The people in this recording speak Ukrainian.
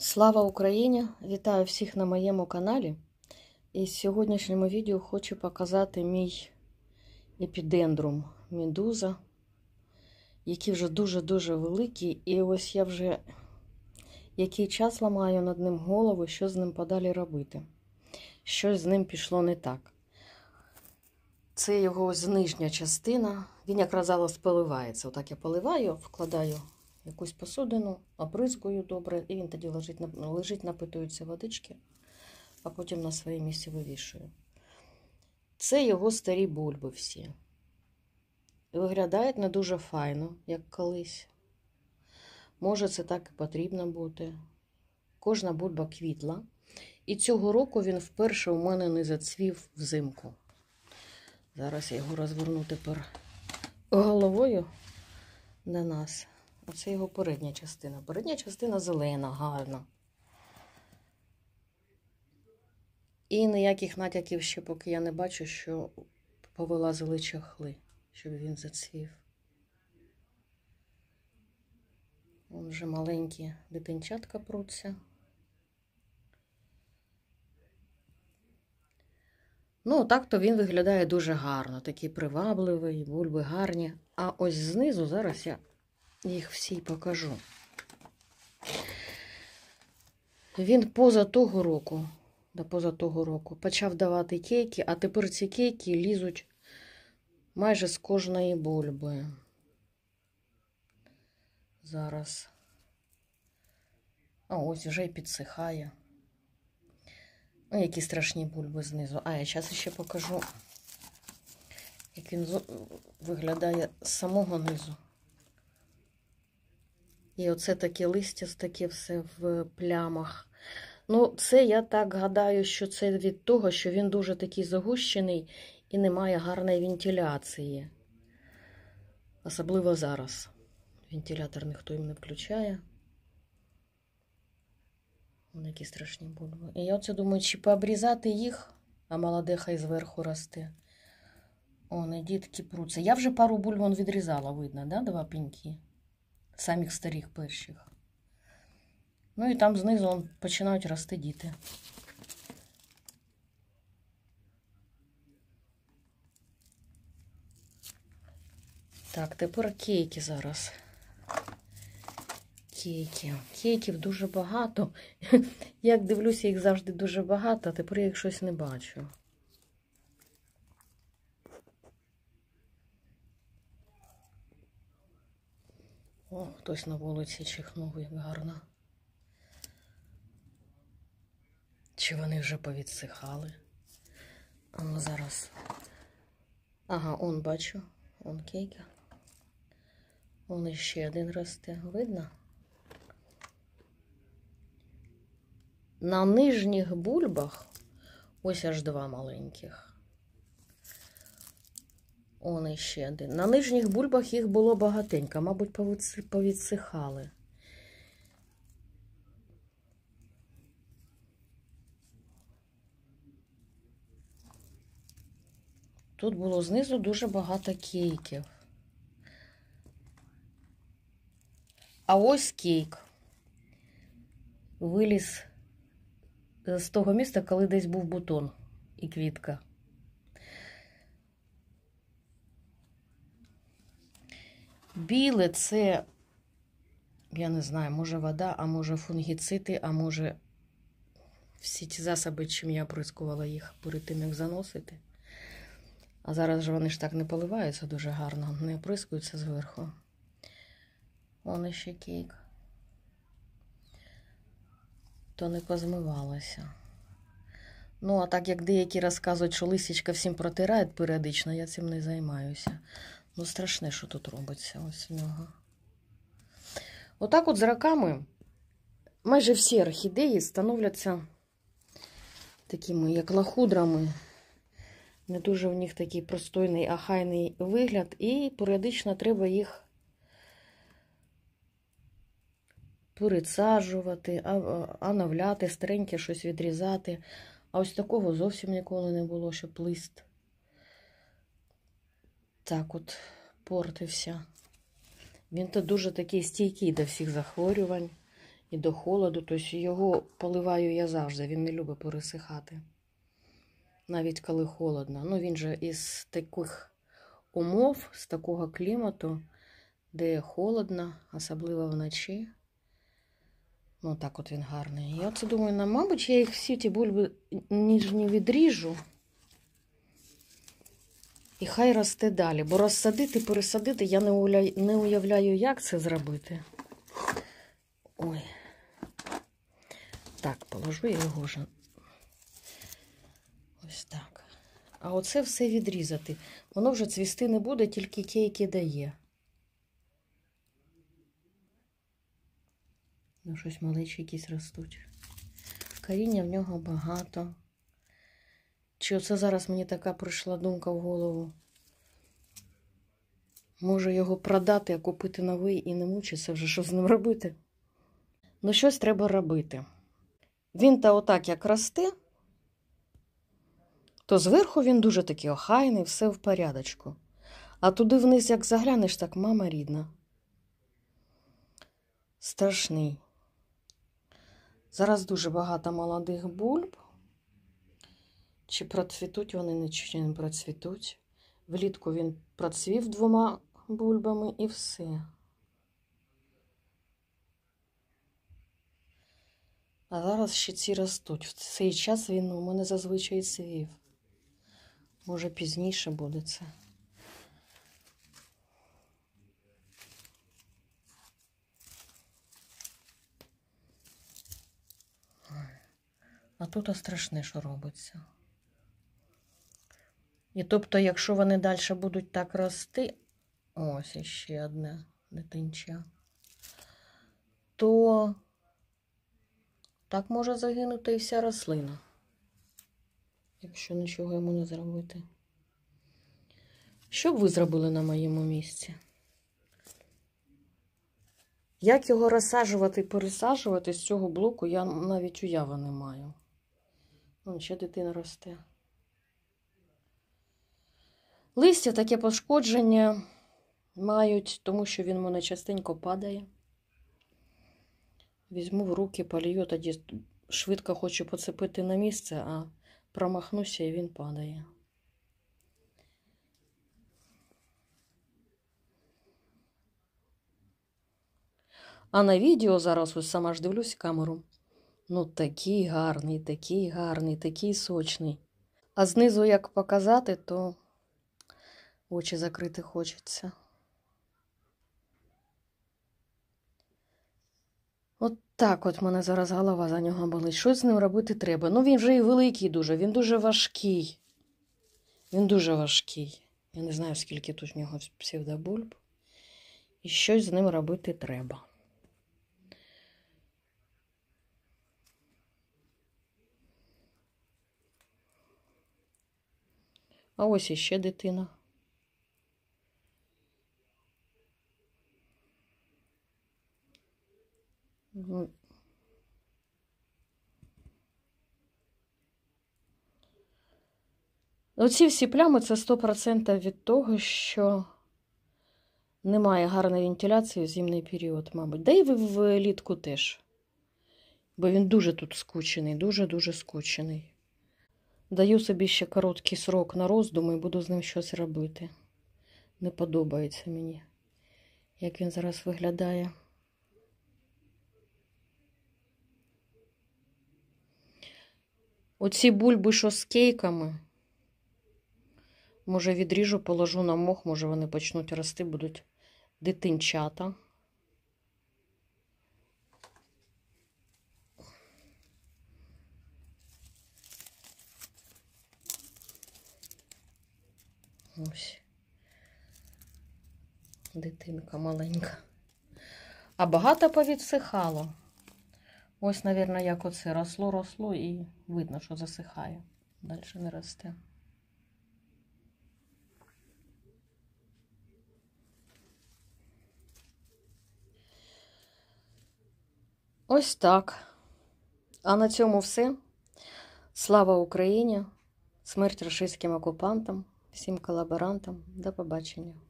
Слава Україні! Вітаю всіх на моєму каналі. І в сьогоднішньому відео хочу показати мій епідендрум медуза, який вже дуже-дуже великий. І ось я вже який час ламаю над ним голову, що з ним подалі робити. Щось з ним пішло не так. Це його ось нижня частина. Він, якраз казала, спаливається. Отак я поливаю, вкладаю якусь посудину, опризкую добре, і він тоді лежить, лежить напитується водички, а потім на своє місце вивішую. Це його старі бульби всі. Виглядають не дуже файно, як колись. Може, це так і потрібно бути. Кожна бульба квітла. І цього року він вперше у мене не зацвів взимку. Зараз я його розверну тепер головою на нас. Оце його передня частина. Передня частина зелена, гарна. І ніяких натяків ще, поки я не бачу, що повилазили чахли, щоб він зацвів. Вон вже маленькі дитинчатка пруться. Ну, так то він виглядає дуже гарно, такий привабливий, бульби гарні. А ось знизу зараз я їх всі покажу. Він поза того року, да поза того року, почав давати кейки, а тепер ці кейки лізуть майже з кожної бульби. Зараз. А ось вже і підсихає. Ну, які страшні бульби знизу. А я зараз ще покажу, як він виглядає з самого низу. І оце таке таке все в плямах. Ну, це я так гадаю, що це від того, що він дуже такий загущений і немає гарної вентиляції. Особливо зараз. Вентилятор ніхто їм не включає. Вони які страшні бульби. І я оце думаю, чи пообрізати їх, а молоде хай зверху росте. О, не дітки пруться. Я вже пару бульбон відрізала, видно, да, два пеньки? самих старих перших. Ну і там знизу починають рости діти. Так, тепер кейки зараз. Кейки. Кейків дуже багато. Як дивлюся, їх завжди дуже багато, а тепер я їх щось не бачу. О, хтось на вулиці чихнув як гарно. Чи вони вже повідсихали? А зараз. Ага, он бачу, он кейка. Он ще один росте. Видно? На нижніх бульбах ось аж два маленьких. Он ще один. На нижніх бульбах їх було багатенько, мабуть, повідсихали. Тут було знизу дуже багато кейків. А ось кейк виліз з того міста, коли десь був бутон і квітка. Біле це, я не знаю, може вода, а може фунгіцити, а може всі ті засоби, чим я оприскувала їх перед тим, як заносити. А зараз же вони ж так не поливаються дуже гарно, не оприскуються зверху. Вони ще кейк. То не позмивалося. Ну, а так як деякі розказують, що лисічка всім протирає, періодично, я цим не займаюся. Ну, страшне, що тут робиться ось в нього. Отак, от з раками майже всі орхідеї становляться такими, як лахудрами. Не дуже в них такий простойний, ахайний вигляд, і періодично треба їх пересаджувати, анавляти, стареньке щось відрізати. А ось такого зовсім ніколи не було, щоб лист так от портився. Він то дуже такий стійкий до всіх захворювань і до холоду, Тобто його поливаю я завжди, він не любить пересихати. Навіть коли холодно. Ну, він же із таких умов, з такого клімату, де холодно, особливо вночі. Ну, так от він гарний. Я це думаю, мабуть, я їх всі ті бульби ніж не відріжу. І хай росте далі. Бо розсадити, пересадити, я не уявляю, як це зробити. Ой. Так, положу я його вже. Ось так. А оце все відрізати. Воно вже цвісти не буде, тільки кейки дає. Ну, щось малечі якісь ростуть. Каріння в нього багато. Чи оце зараз мені така прийшла думка в голову? Може його продати, а купити новий і не мучитися вже, що з ним робити? Ну, щось треба робити. Він та отак як росте, то зверху він дуже такий охайний, все в порядочку. А туди вниз, як заглянеш, так мама рідна. Страшний. Зараз дуже багато молодих бульб. Чи процвітуть вони, чи не процвітуть. Влітку він процвів двома бульбами і все. А зараз ще ці ростуть. В цей час він у мене зазвичай цвів. Може, пізніше буде це. А тут страшне, що робиться. І тобто, якщо вони далі будуть так рости, ось іще одна дитинча, то так може загинути і вся рослина, якщо нічого йому не зробити. Що б ви зробили на моєму місці? Як його розсаджувати і пересаджувати з цього блоку, я навіть уяви не маю. Вон ну, ще дитина росте. Листя таке пошкодження мають, тому що він мене частенько падає. Візьму в руки палію, тоді швидко хочу поцепити на місце, а промахнуся і він падає. А на відео зараз ось сама ж дивлюсь камеру. Ну, такий гарний, такий гарний, такий сочний. А знизу як показати, то очі закрити хочеться. От так от мене зараз голова за нього болить. Щось з ним робити треба. Ну, він вже і великий дуже, він дуже важкий. Він дуже важкий. Я не знаю, скільки тут в нього псевдобульб. І щось з ним робити треба. А ось іще дитина. Оці всі плями це 100% від того, що немає гарної вентиляції в зимний період, мабуть. Да і влітку теж. Бо він дуже тут скучений, дуже-дуже скучений. Даю собі ще короткий срок на роздуми і буду з ним щось робити. Не подобається мені, як він зараз виглядає. Оці бульби, що з кейками. Може, відріжу, положу на мох, може, вони почнуть рости, будуть дитинчата. Ось. Дитинка маленька. А багато повідсихало. Ось, мабуть, як оце росло, росло, і видно, що засихає. Далі не росте. Ось так. А на цьому все. Слава Україні! Смерть рашистським окупантам, всім колаборантам. До побачення!